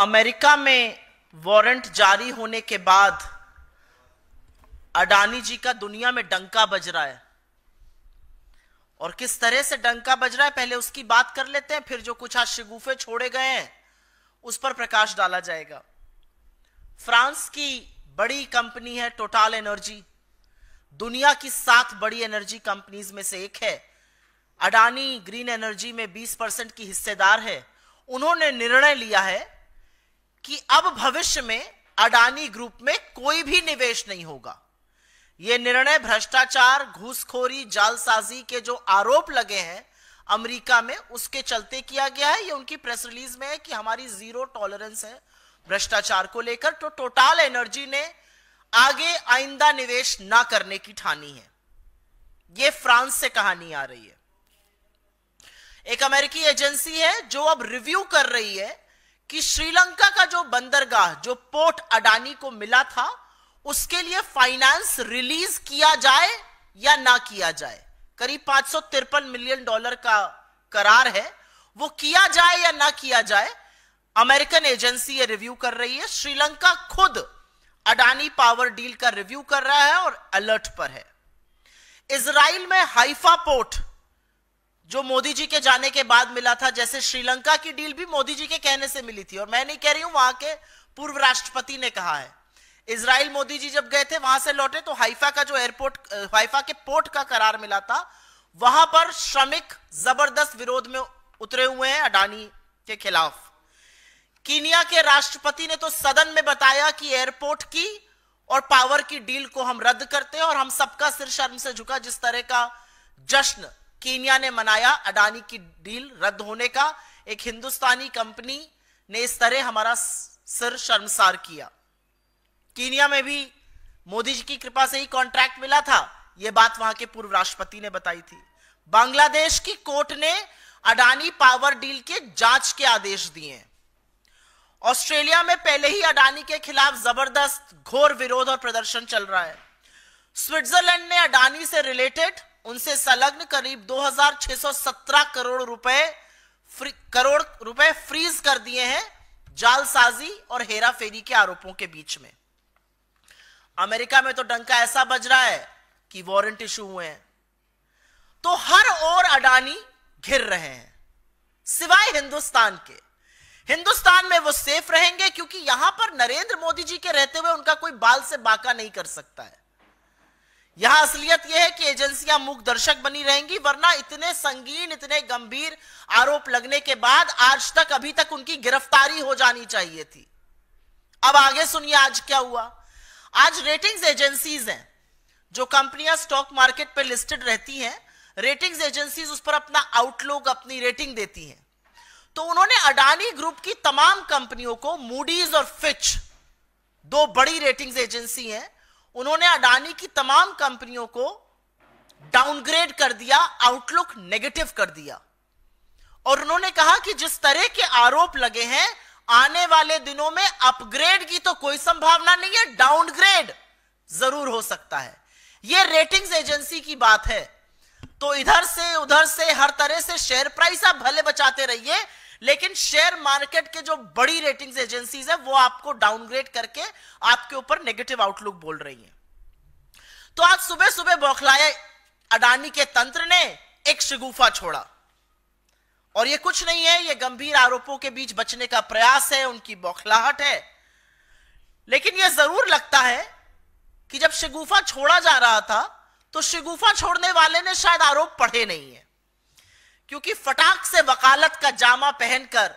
America में warrant जारी होने के बाद अडानी जी का दुनिया में डंका बज रहा है और किस तरह से डंका बज रहा है पहले उसकी बात कर लेते हैं फिर जो कुछ आज शिगुफे छोड़े गए हैं उस पर प्रकाश डाला जाएगा फ्रांस की बड़ी कंपनी है टोटाल एनर्जी दुनिया की सात बड़ी एनर्जी कंपनीज में से एक है अडानी ग्रीन एनर्जी में 20 परसेंट की हिस्सेदार है उन्होंने निर्णय लिया है कि अब भविष्य में अडानी ग्रुप में कोई भी निवेश नहीं होगा यह निर्णय भ्रष्टाचार घूसखोरी जालसाजी के जो आरोप लगे हैं अमेरिका में उसके चलते किया गया है ये उनकी प्रेस रिलीज में है कि हमारी जीरो टॉलरेंस है भ्रष्टाचार को लेकर तो टोटल एनर्जी ने आगे आइंदा निवेश ना करने की ठानी है यह फ्रांस से कहानी आ रही है एक अमेरिकी एजेंसी है जो अब रिव्यू कर रही है कि श्रीलंका का जो बंदरगाह जो पोर्ट अडानी को मिला था उसके लिए फाइनेंस रिलीज किया जाए या ना किया जाए करीब पांच मिलियन डॉलर का करार है वो किया जाए या ना किया जाए अमेरिकन एजेंसी ये रिव्यू कर रही है श्रीलंका खुद अडानी पावर डील का रिव्यू कर रहा है और अलर्ट पर है इसराइल में हाइफा पोर्ट जो मोदी जी के जाने के बाद मिला था जैसे श्रीलंका की डील भी मोदी जी के कहने से मिली थी और मैं नहीं कह रही हूं वहां के पूर्व राष्ट्रपति ने कहा है इसराइल मोदी जी जब गए थे वहां से लौटे तो हाइफा का जो एयरपोर्ट हाइफा के पोर्ट का करार मिला था वहां पर श्रमिक जबरदस्त विरोध में उतरे हुए हैं अडानी के खिलाफ कीनिया के राष्ट्रपति ने तो सदन में बताया कि एयरपोर्ट की और पावर की डील को हम रद्द करते हैं और हम सबका सिर शर्म से झुका जिस तरह का जश्न कीनिया ने मनाया अडानी की डील रद्द होने का एक हिंदुस्तानी कंपनी ने इस तरह हमारा सिर शर्मसार किया कीनिया में भी मोदी जी की कृपा से ही कॉन्ट्रैक्ट मिला था यह बात वहां के पूर्व राष्ट्रपति ने बताई थी बांग्लादेश की कोर्ट ने अडानी पावर डील के जांच के आदेश दिए ऑस्ट्रेलिया में पहले ही अडानी के खिलाफ जबरदस्त घोर विरोध और प्रदर्शन चल रहा है स्विट्जरलैंड ने अडानी से रिलेटेड उनसे संलग्न करीब 2617 करोड़ रुपए करोड़ रुपए फ्रीज कर दिए हैं जालसाजी और हेराफेरी के आरोपों के बीच में अमेरिका में तो डंका ऐसा बज रहा है कि वारंट इशू हुए हैं तो हर ओर अडानी घिर रहे हैं सिवाय हिंदुस्तान के हिंदुस्तान में वो सेफ रहेंगे क्योंकि यहां पर नरेंद्र मोदी जी के रहते हुए उनका कोई बाल से बाका नहीं कर सकता है यहां असलियत यह है कि एजेंसियां मूक दर्शक बनी रहेंगी वरना इतने संगीन इतने गंभीर आरोप लगने के बाद आज तक अभी तक उनकी गिरफ्तारी हो जानी चाहिए थी अब आगे सुनिए आज क्या हुआ आज रेटिंग्स एजेंसीज हैं जो कंपनियां स्टॉक मार्केट पर लिस्टेड रहती हैं रेटिंग्स एजेंसीज उस पर अपना आउटलुक अपनी रेटिंग देती हैं तो उन्होंने अडानी ग्रुप की तमाम कंपनियों को मूडीज और फिच दो बड़ी रेटिंग्स एजेंसी हैं उन्होंने अडानी की तमाम कंपनियों को डाउनग्रेड कर दिया आउटलुक नेगेटिव कर दिया और उन्होंने कहा कि जिस तरह के आरोप लगे हैं आने वाले दिनों में अपग्रेड की तो कोई संभावना नहीं है डाउनग्रेड जरूर हो सकता है यह रेटिंग्स एजेंसी की बात है तो इधर से उधर से हर तरह से शेयर प्राइस आप भले बचाते रहिए लेकिन शेयर मार्केट के जो बड़ी रेटिंग्स एजेंसीज है वो आपको डाउनग्रेड करके आपके ऊपर नेगेटिव आउटलुक बोल रही है तो आज सुबह सुबह बौखलाए अडानी के तंत्र ने एक शिगुफा छोड़ा और ये कुछ नहीं है ये गंभीर आरोपों के बीच बचने का प्रयास है उनकी बौखलाहट है लेकिन यह जरूर लगता है कि जब शिगुफा छोड़ा जा रहा था तो शिगुफा छोड़ने वाले ने शायद आरोप पढ़े नहीं है क्योंकि फटाक से वकालत का जामा पहनकर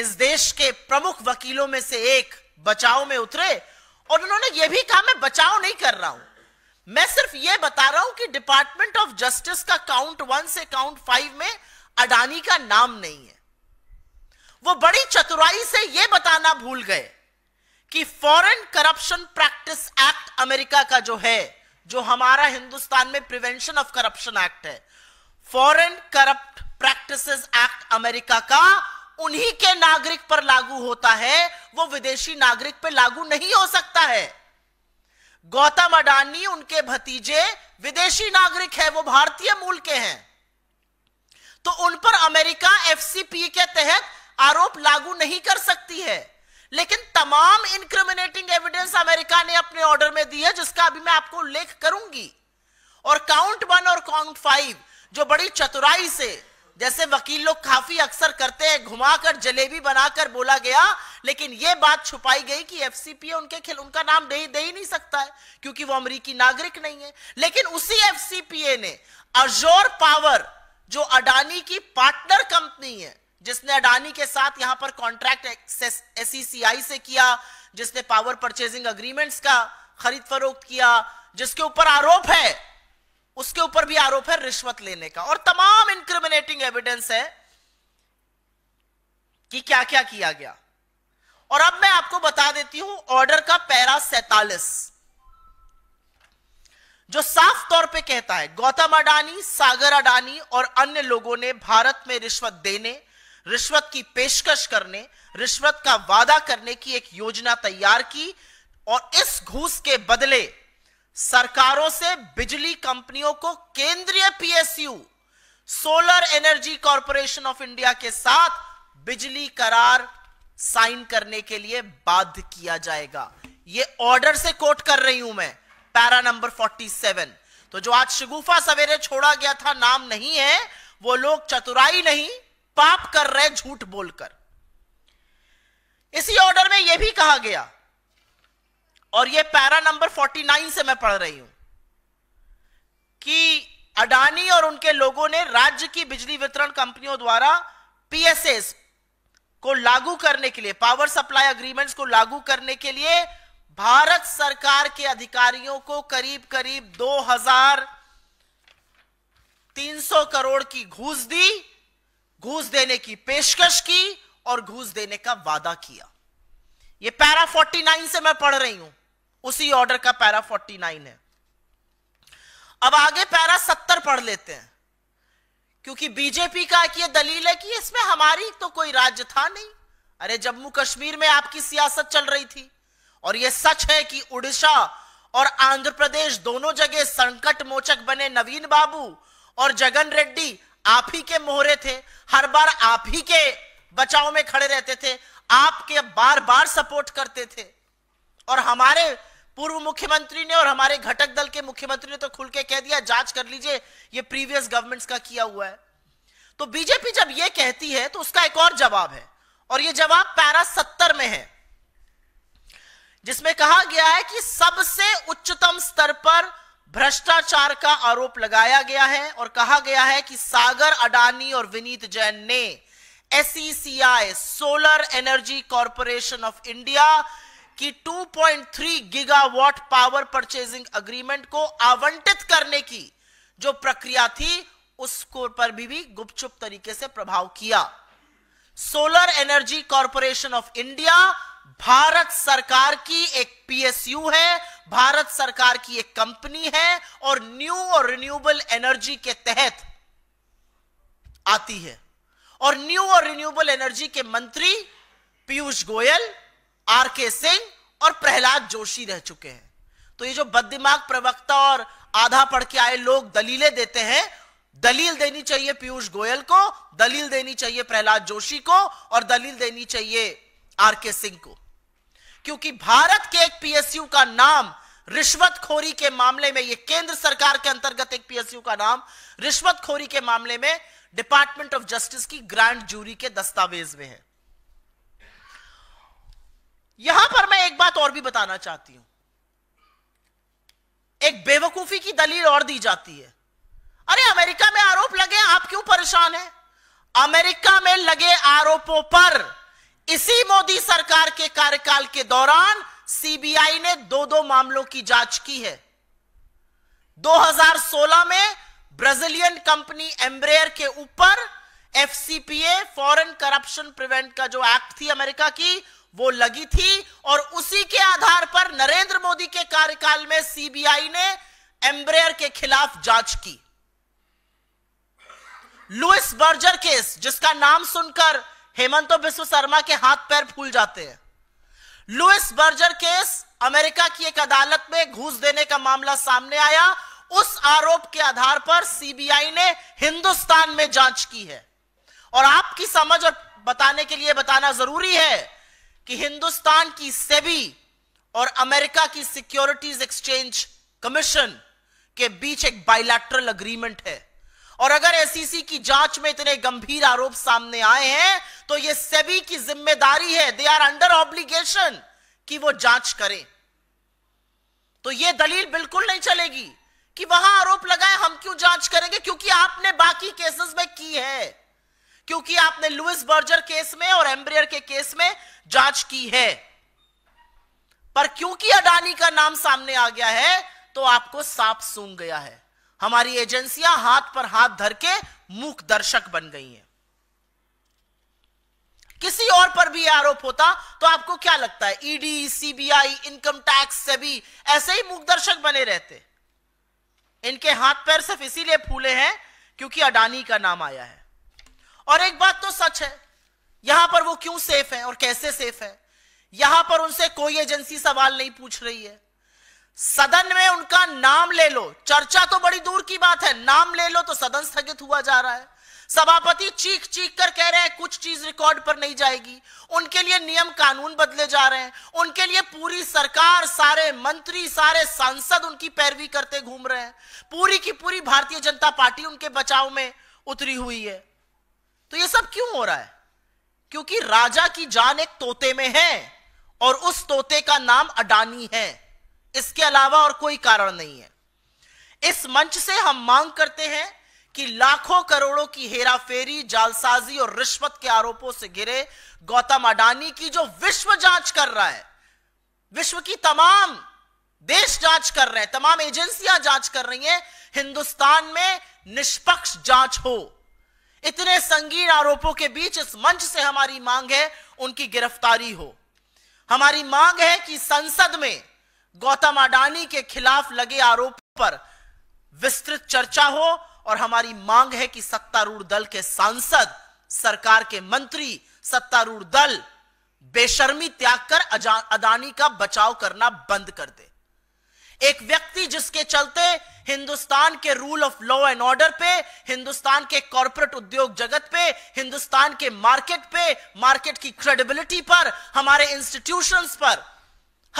इस देश के प्रमुख वकीलों में से एक बचाव में उतरे और उन्होंने यह भी कहा मैं बचाव नहीं कर रहा हूं मैं सिर्फ यह बता रहा हूं कि डिपार्टमेंट ऑफ जस्टिस का काउंट वन से काउंट फाइव में अडानी का नाम नहीं है वो बड़ी चतुराई से यह बताना भूल गए कि foreign corruption practice act America का जो है जो हमारा हिंदुस्तान में प्रिवेंशन ऑफ करप्शन एक्ट है foreign corrupt practices act America का उन्हीं के नागरिक पर लागू होता है वो विदेशी नागरिक पर लागू नहीं हो सकता है गौतम अडानी उनके भतीजे विदेशी नागरिक है वो भारतीय मूल के हैं तो उन पर अमेरिका एफसीपी के तहत आरोप लागू नहीं कर सकती है लेकिन तमाम इनक्रिमिनेटिंग एविडेंस अमेरिका ने अपने ऑर्डर में दी है जिसका अभी मैं आपको उल्लेख करूंगी और काउंट वन और काउंट फाइव जो बड़ी चतुराई से जैसे वकील लोग काफी अक्सर करते हैं घुमाकर जलेबी बनाकर बोला गया लेकिन यह बात छुपाई गई कि एफसीपीए उनके खिल उनका नाम दे, दे ही नहीं सकता है क्योंकि वो अमरीकी नागरिक नहीं है लेकिन उसी एफसीपीए ने अजोर पावर जो अडानी की पार्टनर कंपनी है जिसने अडानी के साथ यहां पर कॉन्ट्रैक्ट एसईसीआई e से किया जिसने पावर परचेजिंग अग्रीमेंट्स का खरीद फरोख्त किया जिसके ऊपर आरोप है उसके ऊपर भी आरोप है रिश्वत लेने का और तमाम इंक्रिमिनेटिंग एविडेंस है कि क्या क्या किया गया और अब मैं आपको बता देती हूं ऑर्डर का पैरा सैतालीस जो साफ तौर पे कहता है गौतम अडानी सागर अडानी और अन्य लोगों ने भारत में रिश्वत देने रिश्वत की पेशकश करने रिश्वत का वादा करने की एक योजना तैयार की और इस घूस के बदले सरकारों से बिजली कंपनियों को केंद्रीय PSU solar energy corporation of India के साथ बिजली करार साइन करने के लिए बाध्य किया जाएगा यह ऑर्डर से कोट कर रही हूं मैं पैरा नंबर 47 तो जो आज शगुफा सवेरे छोड़ा गया था नाम नहीं है वो लोग चतुराई नहीं पाप कर रहे झूठ बोलकर इसी ऑर्डर में यह भी कहा गया और ये पैरा नंबर 49 से मैं पढ़ रही हूं कि अडानी और उनके लोगों ने राज्य की बिजली वितरण कंपनियों द्वारा पीएसएस को लागू करने के लिए पावर सप्लाई अग्रीमेंट्स को लागू करने के लिए भारत सरकार के अधिकारियों को करीब करीब 2,300 करोड़ की घूस दी घूस देने की पेशकश की और घूस देने का वादा किया ये पैरा 49 से मैं पढ़ रही हूं उसी ऑर्डर का पैरा 49 है अब आगे पैरा 70 पढ़ लेते हैं क्योंकि बीजेपी का एक ये दलील है कि इसमें हमारी तो कोई राज्य था नहीं अरे जम्मू कश्मीर में आपकी सियासत चल रही थी और यह सच है कि उड़ीसा और आंध्र प्रदेश दोनों जगह संकट मोचक बने नवीन बाबू और जगन रेड्डी आप ही के मोहरे थे हर बार आप ही के बचाव में खड़े रहते थे आपके बार बार सपोर्ट करते थे और हमारे पूर्व मुख्यमंत्री ने और हमारे घटक दल के मुख्यमंत्री ने तो खुल के कह दिया जांच कर लीजिए ये प्रीवियस गवर्नमेंट्स का किया हुआ है तो बीजेपी जब ये कहती है तो उसका एक और जवाब है और ये जवाब पैरा सत्तर में है जिसमें कहा गया है कि सबसे उच्चतम स्तर पर भ्रष्टाचार का आरोप लगाया गया है और कहा गया है कि सागर अडानी और विनीत जैन ने SCI solar energy corporation of India कि 2.3 गीगावाट पावर परचेजिंग अग्रीमेंट को आवंटित करने की जो प्रक्रिया थी उसको पर भी, भी गुपचुप तरीके से प्रभाव किया solar energy corporation of India Bharat सरकार की एक पीएसयू है भारत सरकार की एक कंपनी है और न्यू और रिन्यूएबल एनर्जी के तहत आती है और न्यू और रिन्यूएबल एनर्जी के मंत्री पीयूष गोयल आर के सिंह और प्रहलाद जोशी रह चुके हैं तो ये जो बददिमाग प्रवक्ता और आधा पढ़ के आए लोग दलीलें देते हैं दलील देनी चाहिए पीयूष गोयल को दलील देनी चाहिए प्रहलाद जोशी को और दलील देनी चाहिए आर के सिंह को क्योंकि भारत के एक पीएसयू का नाम रिश्वतखोरी के मामले में ये केंद्र सरकार के अंतर्गत एक पीएसयू का नाम रिश्वतखोरी के मामले में डिपार्टमेंट ऑफ जस्टिस की ग्रांड जूरी के दस्तावेज में है यहां पर मैं एक बात और भी बताना चाहती हूं एक बेवकूफी की दलील और दी जाती है अरे अमेरिका में आरोप लगे आप क्यों परेशान हैं अमेरिका में लगे आरोपों पर इसी मोदी सरकार के कार्यकाल के दौरान सीबीआई ने दो दो मामलों की जांच की है 2016 में ब्राजीलियन कंपनी एम्ब्रेयर के ऊपर एफसीपीए फॉरेन करप्शन प्रिवेंट का जो एक्ट थी अमेरिका की वो लगी थी और उसी के आधार पर नरेंद्र मोदी के कार्यकाल में सीबीआई ने एम्ब्रेयर के खिलाफ जांच की लुइस बर्जर केस जिसका नाम सुनकर हेमंत विश्व शर्मा के हाथ पैर फूल जाते हैं लुइस बर्जर केस अमेरिका की एक अदालत में घूस देने का मामला सामने आया उस आरोप के आधार पर सीबीआई ने हिंदुस्तान में जांच की है और आपकी समझ और बताने के लिए बताना जरूरी है कि हिंदुस्तान की सेबी और अमेरिका की सिक्योरिटीज एक्सचेंज कमीशन के बीच एक बायलैटरल अग्रीमेंट है और अगर एसीसी e की जांच में इतने गंभीर आरोप सामने आए हैं तो यह सेबी की जिम्मेदारी है दे आर अंडर ऑब्लिगेशन कि वो जांच करें तो यह दलील बिल्कुल नहीं चलेगी कि वहां आरोप लगाए हम क्यों जांच करेंगे क्योंकि आपने बाकी केसेस में की है क्योंकि आपने लुइस बर्जर केस में और एम्ब्रियर के केस में जांच की है पर क्योंकि अडानी का नाम सामने आ गया है तो आपको सांप सूंघ गया है हमारी एजेंसियां हाथ पर हाथ धर के मूक दर्शक बन गई हैं किसी और पर भी आरोप होता तो आपको क्या लगता है ईडी सीबीआई इनकम टैक्स से भी ऐसे ही मूक दर्शक बने रहते इनके हाथ पैर सिर्फ इसीलिए फूले हैं क्योंकि अडानी का नाम आया है और एक बात तो सच है यहां पर वो क्यों सेफ है और कैसे सेफ है यहां पर उनसे कोई एजेंसी सवाल नहीं पूछ रही है सदन में उनका नाम ले लो चर्चा तो बड़ी दूर की बात है नाम ले लो तो सदन स्थगित हुआ जा रहा है सभापति चीख चीख कर कह रहे हैं कुछ चीज रिकॉर्ड पर नहीं जाएगी उनके लिए नियम कानून बदले जा रहे हैं उनके लिए पूरी सरकार सारे मंत्री सारे सांसद उनकी पैरवी करते घूम रहे हैं पूरी की पूरी भारतीय जनता पार्टी उनके बचाव में उतरी हुई है तो ये सब क्यों हो रहा है क्योंकि राजा की जान एक तोते में है और उस तोते का नाम अडानी है इसके अलावा और कोई कारण नहीं है इस मंच से हम मांग करते हैं कि लाखों करोड़ों की हेराफेरी जालसाजी और रिश्वत के आरोपों से घिरे गौतम अडानी की जो विश्व जांच कर रहा है विश्व की तमाम देश जांच कर रहे हैं तमाम एजेंसियां जांच कर रही हैं हिंदुस्तान में निष्पक्ष जांच हो इतने संगीन आरोपों के बीच इस मंच से हमारी मांग है उनकी गिरफ्तारी हो हमारी मांग है कि संसद में गौतम अडानी के खिलाफ लगे आरोपों पर विस्तृत चर्चा हो और हमारी मांग है कि सत्तारूढ़ दल के सांसद सरकार के मंत्री सत्तारूढ़ दल बेशर्मी त्याग कर अदानी का बचाव करना बंद कर दे एक व्यक्ति जिसके चलते हिंदुस्तान के rule of law and order पे हिंदुस्तान के कॉरपोरेट उद्योग जगत पे हिंदुस्तान के मार्केट पे मार्केट की क्रेडिबिलिटी पर हमारे इंस्टीट्यूशंस पर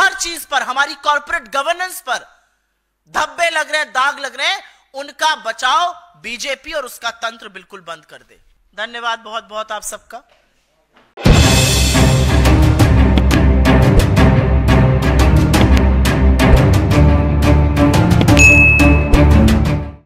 हर चीज पर हमारी कॉरपोरेट गवर्नेंस पर धब्बे लग रहे हैं दाग लग रहे हैं उनका बचाव बीजेपी और उसका तंत्र बिल्कुल बंद कर दे धन्यवाद बहुत बहुत आप सबका